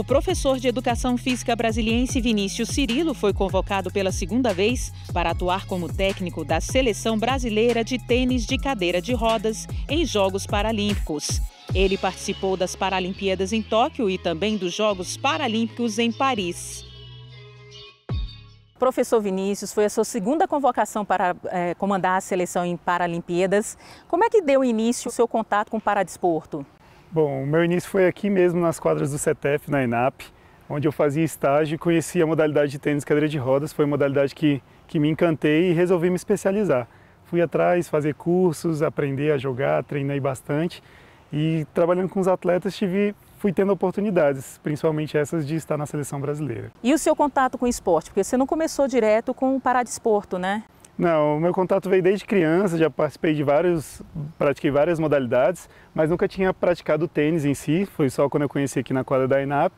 O professor de educação física brasiliense Vinícius Cirilo foi convocado pela segunda vez para atuar como técnico da seleção brasileira de tênis de cadeira de rodas em Jogos Paralímpicos. Ele participou das Paralimpíadas em Tóquio e também dos Jogos Paralímpicos em Paris. Professor Vinícius, foi a sua segunda convocação para eh, comandar a seleção em Paralimpíadas. Como é que deu início o seu contato com o Paradesporto? Bom, o meu início foi aqui mesmo nas quadras do CETEF, na Enap, onde eu fazia estágio e conheci a modalidade de tênis cadeira de rodas. Foi uma modalidade que, que me encantei e resolvi me especializar. Fui atrás, fazer cursos, aprender a jogar, treinei bastante e trabalhando com os atletas tive fui tendo oportunidades, principalmente essas de estar na seleção brasileira. E o seu contato com o esporte? Porque você não começou direto com o paradesporto, né? Não, o meu contato veio desde criança, já participei de vários, pratiquei várias modalidades, mas nunca tinha praticado tênis em si, foi só quando eu conheci aqui na quadra da INAP.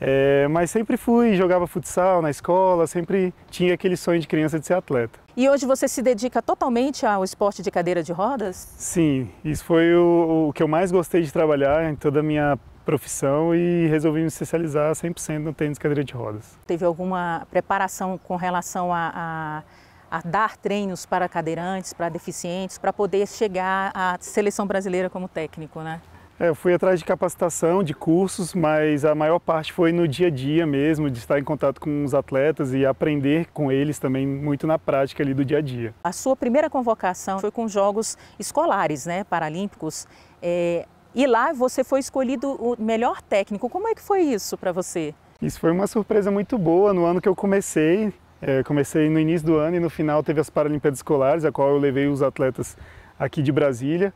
É, mas sempre fui, jogava futsal na escola, sempre tinha aquele sonho de criança de ser atleta. E hoje você se dedica totalmente ao esporte de cadeira de rodas? Sim, isso foi o, o que eu mais gostei de trabalhar em toda a minha profissão e resolvi me especializar 100% no tênis de cadeira de rodas. Teve alguma preparação com relação a... a a dar treinos para cadeirantes, para deficientes, para poder chegar à seleção brasileira como técnico, né? É, eu fui atrás de capacitação, de cursos, mas a maior parte foi no dia a dia mesmo, de estar em contato com os atletas e aprender com eles também muito na prática ali do dia a dia. A sua primeira convocação foi com jogos escolares, né, paralímpicos. É, e lá você foi escolhido o melhor técnico. Como é que foi isso para você? Isso foi uma surpresa muito boa. No ano que eu comecei, é, comecei no início do ano e no final teve as Paralimpíadas Escolares, a qual eu levei os atletas aqui de Brasília.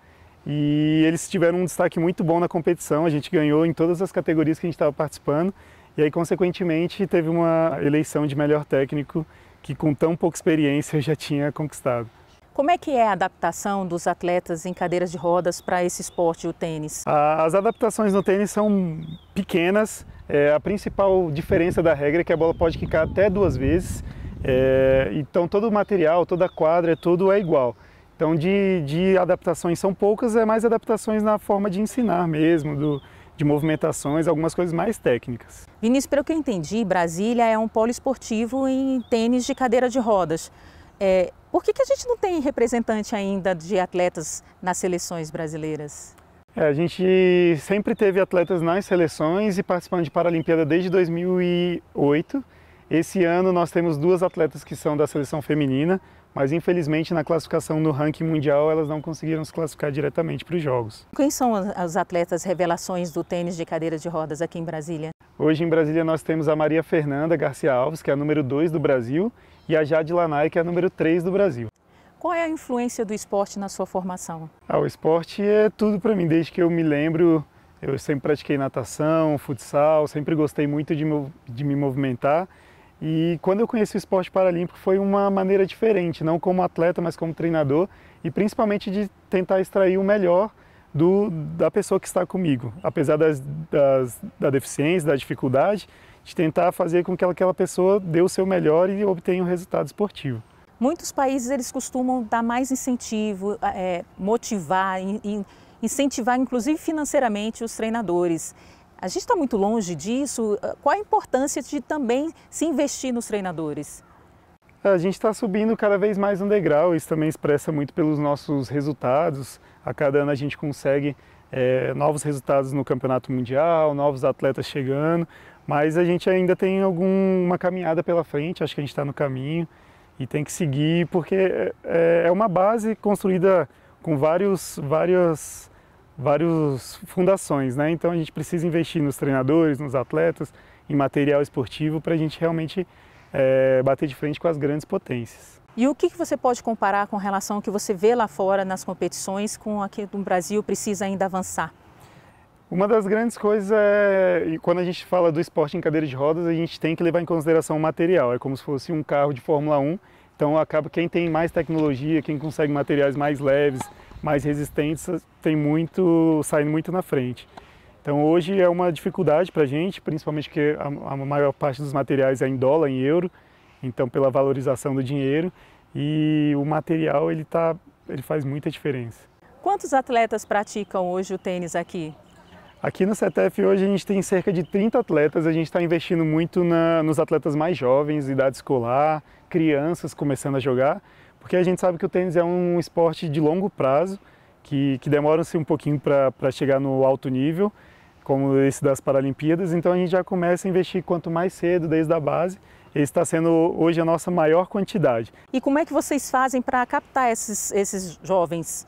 E eles tiveram um destaque muito bom na competição, a gente ganhou em todas as categorias que a gente estava participando. E aí, consequentemente, teve uma eleição de melhor técnico que com tão pouca experiência eu já tinha conquistado. Como é que é a adaptação dos atletas em cadeiras de rodas para esse esporte, o tênis? As adaptações no tênis são pequenas, é, a principal diferença da regra é que a bola pode quicar até duas vezes, é, então todo o material, toda a quadra, tudo é igual. Então de, de adaptações são poucas, é mais adaptações na forma de ensinar mesmo, do, de movimentações, algumas coisas mais técnicas. Vinícius, pelo que eu entendi, Brasília é um polo esportivo em tênis de cadeira de rodas. É, por que, que a gente não tem representante ainda de atletas nas seleções brasileiras? É, a gente sempre teve atletas nas seleções e participando de Paralimpíada desde 2008. Esse ano nós temos duas atletas que são da seleção feminina, mas infelizmente na classificação no ranking mundial elas não conseguiram se classificar diretamente para os Jogos. Quem são as atletas revelações do tênis de cadeira de rodas aqui em Brasília? Hoje em Brasília nós temos a Maria Fernanda Garcia Alves, que é a número 2 do Brasil, e a Jade Lanai, que é a número 3 do Brasil. Qual é a influência do esporte na sua formação? Ah, o esporte é tudo para mim. Desde que eu me lembro, eu sempre pratiquei natação, futsal, sempre gostei muito de, de me movimentar. E quando eu conheci o esporte paralímpico foi uma maneira diferente, não como atleta, mas como treinador e principalmente de tentar extrair o melhor do, da pessoa que está comigo, apesar das, das, da deficiência, da dificuldade, de tentar fazer com que aquela pessoa dê o seu melhor e obtenha um resultado esportivo. Muitos países eles costumam dar mais incentivo, é, motivar, in, incentivar inclusive financeiramente os treinadores. A gente está muito longe disso. Ah, qual a importância de também se investir nos treinadores? É, a gente está subindo cada vez mais um degrau, isso também expressa muito pelos nossos resultados. A cada ano a gente consegue é, novos resultados no campeonato mundial, novos atletas chegando, mas a gente ainda tem alguma caminhada pela frente, acho que a gente está no caminho e tem que seguir porque é, é, é uma base construída com vários, várias, vários fundações, né? Então a gente precisa investir nos treinadores, nos atletas, em material esportivo para a gente realmente é, bater de frente com as grandes potências. E o que você pode comparar com relação ao que você vê lá fora nas competições com o que o Brasil precisa ainda avançar? Uma das grandes coisas é, quando a gente fala do esporte em cadeira de rodas, a gente tem que levar em consideração o material. É como se fosse um carro de Fórmula 1, então acaba quem tem mais tecnologia, quem consegue materiais mais leves, mais resistentes, tem muito saindo muito na frente. Então hoje é uma dificuldade para a gente, principalmente porque a, a maior parte dos materiais é em dólar, em euro, então pela valorização do dinheiro e o material ele tá, ele faz muita diferença. Quantos atletas praticam hoje o tênis aqui? Aqui no CETEF hoje a gente tem cerca de 30 atletas, a gente está investindo muito na, nos atletas mais jovens, idade escolar, crianças começando a jogar, porque a gente sabe que o tênis é um esporte de longo prazo, que, que demora-se um pouquinho para chegar no alto nível, como esse das Paralimpíadas, então a gente já começa a investir quanto mais cedo, desde a base, esse está sendo hoje a nossa maior quantidade. E como é que vocês fazem para captar esses, esses jovens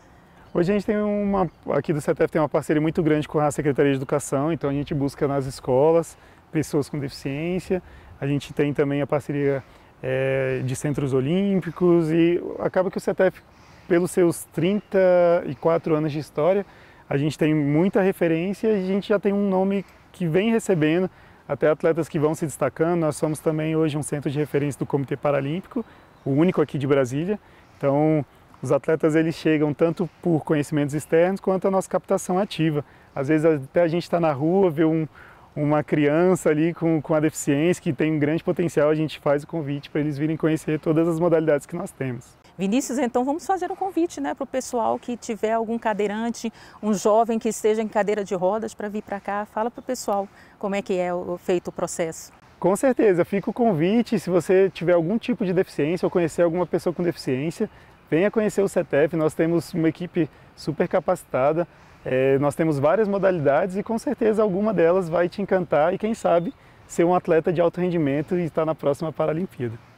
Hoje a gente tem uma, aqui do CETEF tem uma parceria muito grande com a Secretaria de Educação, então a gente busca nas escolas pessoas com deficiência, a gente tem também a parceria é, de centros olímpicos e acaba que o CETEF, pelos seus 34 anos de história, a gente tem muita referência e a gente já tem um nome que vem recebendo até atletas que vão se destacando. Nós somos também hoje um centro de referência do Comitê Paralímpico, o único aqui de Brasília. Então, os atletas eles chegam tanto por conhecimentos externos quanto a nossa captação ativa. Às vezes até a gente está na rua, vê um, uma criança ali com, com a deficiência que tem um grande potencial, a gente faz o convite para eles virem conhecer todas as modalidades que nós temos. Vinícius, então vamos fazer um convite né, para o pessoal que tiver algum cadeirante, um jovem que esteja em cadeira de rodas para vir para cá. Fala para o pessoal como é que é feito o processo. Com certeza, fica o convite. Se você tiver algum tipo de deficiência ou conhecer alguma pessoa com deficiência, venha conhecer o CETEF, nós temos uma equipe super capacitada, é, nós temos várias modalidades e com certeza alguma delas vai te encantar e quem sabe ser um atleta de alto rendimento e estar na próxima Paralimpíada.